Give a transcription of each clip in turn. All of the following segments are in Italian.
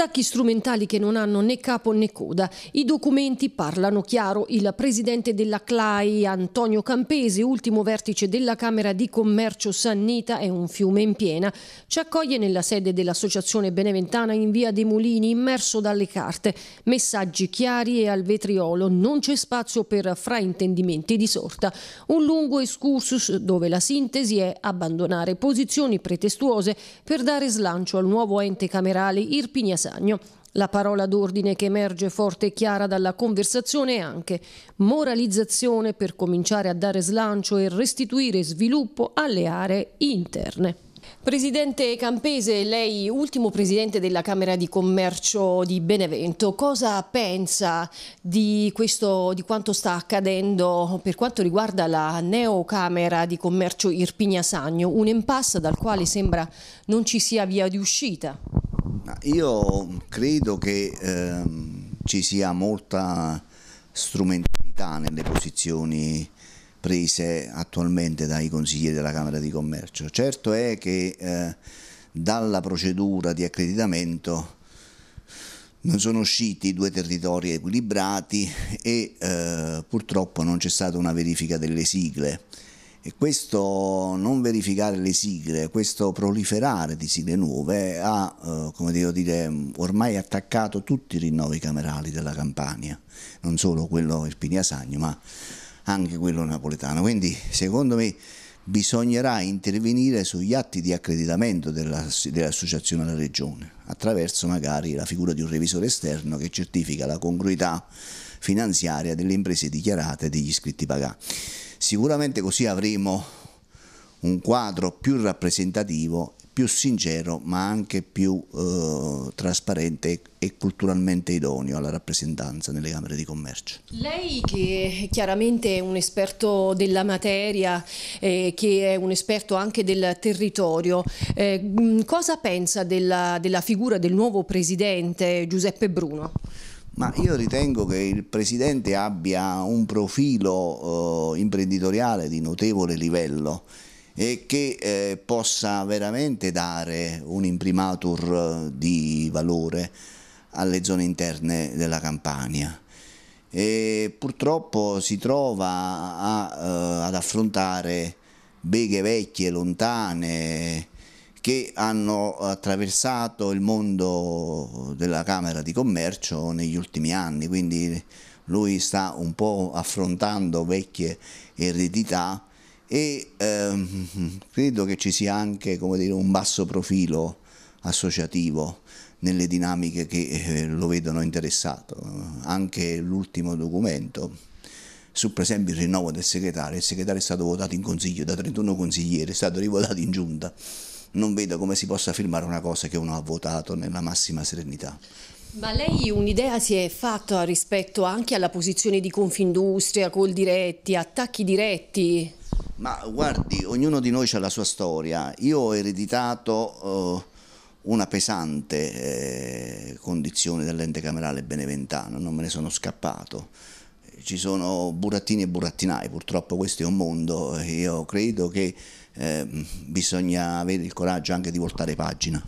Attacchi strumentali che non hanno né capo né coda. I documenti parlano chiaro. Il presidente della CLAI, Antonio Campesi, ultimo vertice della Camera di Commercio Sannita, è un fiume in piena, ci accoglie nella sede dell'Associazione Beneventana in via dei Mulini, immerso dalle carte. Messaggi chiari e al vetriolo. Non c'è spazio per fraintendimenti di sorta. Un lungo excursus dove la sintesi è abbandonare posizioni pretestuose per dare slancio al nuovo ente camerale Irpinia Sannita Massagno. La parola d'ordine che emerge forte e chiara dalla conversazione è anche moralizzazione per cominciare a dare slancio e restituire sviluppo alle aree interne. Presidente Campese, lei ultimo presidente della Camera di Commercio di Benevento, cosa pensa di, questo, di quanto sta accadendo per quanto riguarda la neocamera di commercio Irpigna-Sagno, un impasse dal quale sembra non ci sia via di uscita? Io credo che ehm, ci sia molta strumentalità nelle posizioni prese attualmente dai consiglieri della Camera di Commercio. Certo è che eh, dalla procedura di accreditamento non sono usciti due territori equilibrati e eh, purtroppo non c'è stata una verifica delle sigle. E questo non verificare le sigle, questo proliferare di sigle nuove ha, eh, come devo dire, ormai attaccato tutti i rinnovi camerali della Campania, non solo quello irpiniasagno, ma anche quello napoletano. Quindi, secondo me, bisognerà intervenire sugli atti di accreditamento dell'associazione alla regione, attraverso magari la figura di un revisore esterno che certifica la congruità finanziaria delle imprese dichiarate e degli iscritti pagati. Sicuramente così avremo un quadro più rappresentativo, più sincero, ma anche più eh, trasparente e culturalmente idoneo alla rappresentanza nelle Camere di Commercio. Lei che è chiaramente un esperto della materia, eh, che è un esperto anche del territorio, eh, cosa pensa della, della figura del nuovo presidente Giuseppe Bruno? Ma io ritengo che il Presidente abbia un profilo eh, imprenditoriale di notevole livello e che eh, possa veramente dare un imprimatur eh, di valore alle zone interne della Campania. E purtroppo si trova a, eh, ad affrontare beghe vecchie, lontane, che hanno attraversato il mondo della Camera di Commercio negli ultimi anni, quindi lui sta un po' affrontando vecchie eredità e ehm, credo che ci sia anche dire, un basso profilo associativo nelle dinamiche che eh, lo vedono interessato. Anche l'ultimo documento su per esempio il rinnovo del segretario, il segretario è stato votato in consiglio da 31 consiglieri, è stato rivotato in giunta non vedo come si possa firmare una cosa che uno ha votato nella massima serenità. Ma lei un'idea si è fatta rispetto anche alla posizione di Confindustria, col diretti, attacchi diretti? Ma guardi, ognuno di noi ha la sua storia. Io ho ereditato eh, una pesante eh, condizione dell'ente camerale beneventano, non me ne sono scappato. Ci sono burattini e burattinai, purtroppo questo è un mondo. Io credo che Ehm, bisogna avere il coraggio anche di voltare pagina.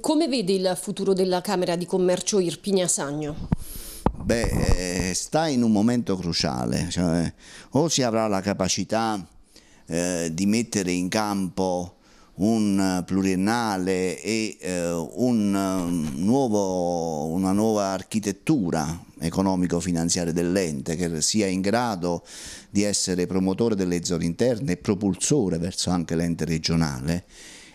Come vede il futuro della Camera di Commercio Irpigna-Sagno? Beh, eh, sta in un momento cruciale, cioè, o si avrà la capacità eh, di mettere in campo un pluriennale e eh, un, um, nuovo, una nuova architettura economico finanziario dell'ente, che sia in grado di essere promotore delle zone interne e propulsore verso anche l'ente regionale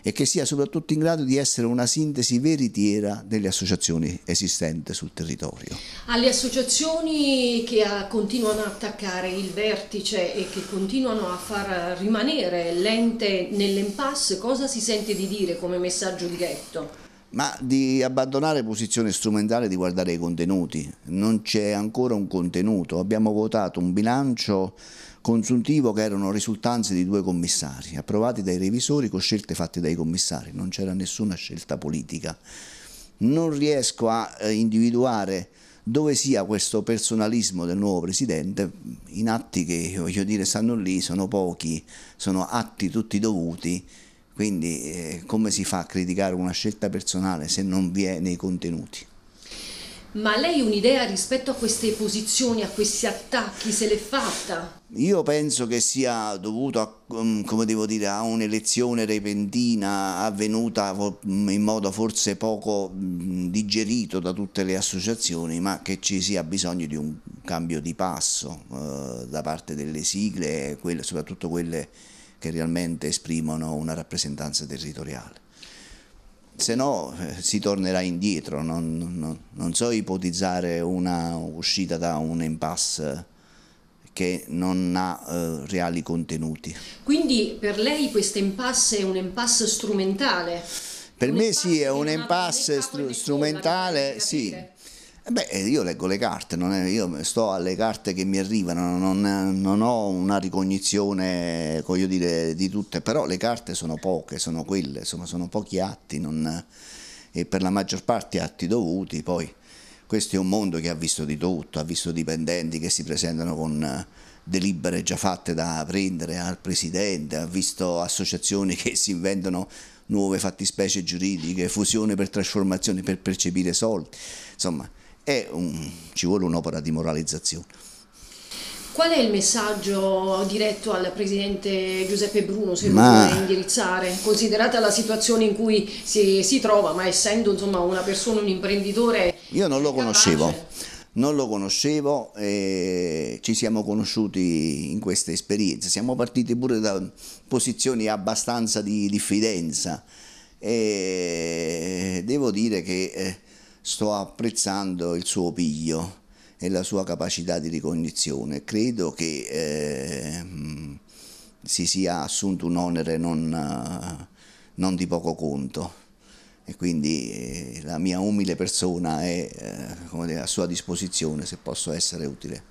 e che sia soprattutto in grado di essere una sintesi veritiera delle associazioni esistenti sul territorio. Alle associazioni che ah, continuano a attaccare il vertice e che continuano a far rimanere l'ente nell'impasse, cosa si sente di dire come messaggio diretto? ma di abbandonare posizione strumentale e di guardare i contenuti. Non c'è ancora un contenuto. Abbiamo votato un bilancio consuntivo che erano risultanze di due commissari, approvati dai revisori con scelte fatte dai commissari, non c'era nessuna scelta politica. Non riesco a eh, individuare dove sia questo personalismo del nuovo presidente in atti che, voglio dire, stanno lì, sono pochi, sono atti tutti dovuti quindi eh, come si fa a criticare una scelta personale se non vi è nei contenuti? Ma lei un'idea rispetto a queste posizioni, a questi attacchi, se l'è fatta? Io penso che sia dovuto a, mm, dire, a un'elezione repentina avvenuta mm, in modo forse poco mm, digerito da tutte le associazioni, ma che ci sia bisogno di un cambio di passo eh, da parte delle sigle, quelle, soprattutto quelle che realmente esprimono una rappresentanza territoriale. Se no eh, si tornerà indietro, non, non, non, so ipotizzare una uscita da un impasse che non ha eh, reali contenuti. Quindi per lei questo impasse è un impasse strumentale? Per un me sì, è un impasse str strumentale, sì eh beh, eh, io leggo le carte, è, io sto alle carte che mi arrivano, non, non ho una ricognizione, dire, di tutte, però le carte sono poche, sono quelle, insomma, sono pochi atti, non, e per la maggior parte atti dovuti, poi questo è un mondo che ha visto di tutto, ha visto dipendenti che si presentano con delibere già fatte da prendere al presidente, ha visto associazioni che si inventano nuove fattispecie giuridiche, fusione per trasformazione per percepire soldi, insomma un, ci vuole un'opera di moralizzazione. Qual è il messaggio diretto al presidente Giuseppe Bruno, se ma... lo indirizzare, considerata la situazione in cui si, si trova, ma essendo insomma, una persona, un imprenditore... Io non lo conoscevo, non lo conoscevo e ci siamo conosciuti in questa esperienza, siamo partiti pure da posizioni abbastanza di diffidenza e devo dire che eh, sto apprezzando il suo piglio e la sua capacità di ricognizione. Credo che eh, si sia assunto un onere non, eh, non, di poco conto e quindi eh, la mia umile persona è eh, dire, a sua disposizione se posso essere utile.